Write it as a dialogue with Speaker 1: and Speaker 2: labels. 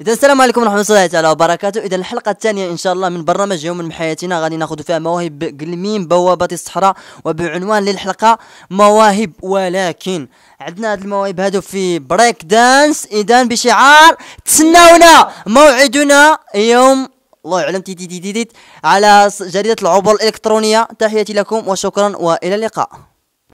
Speaker 1: اذا السلام عليكم ورحمه الله تعالى وبركاته اذا الحلقه الثانيه ان شاء الله من برنامج يوم من حياتنا غادي ناخذ فيها مواهب قلمين بوابه الصحراء وبعنوان للحلقه مواهب ولكن عندنا هاد المواهب هادو في بريك دانس اذا بشعار تسناونا موعدنا يوم الله يعلم تي تي تي تي على جريده العبور الالكترونيه تحياتي لكم وشكرا والى اللقاء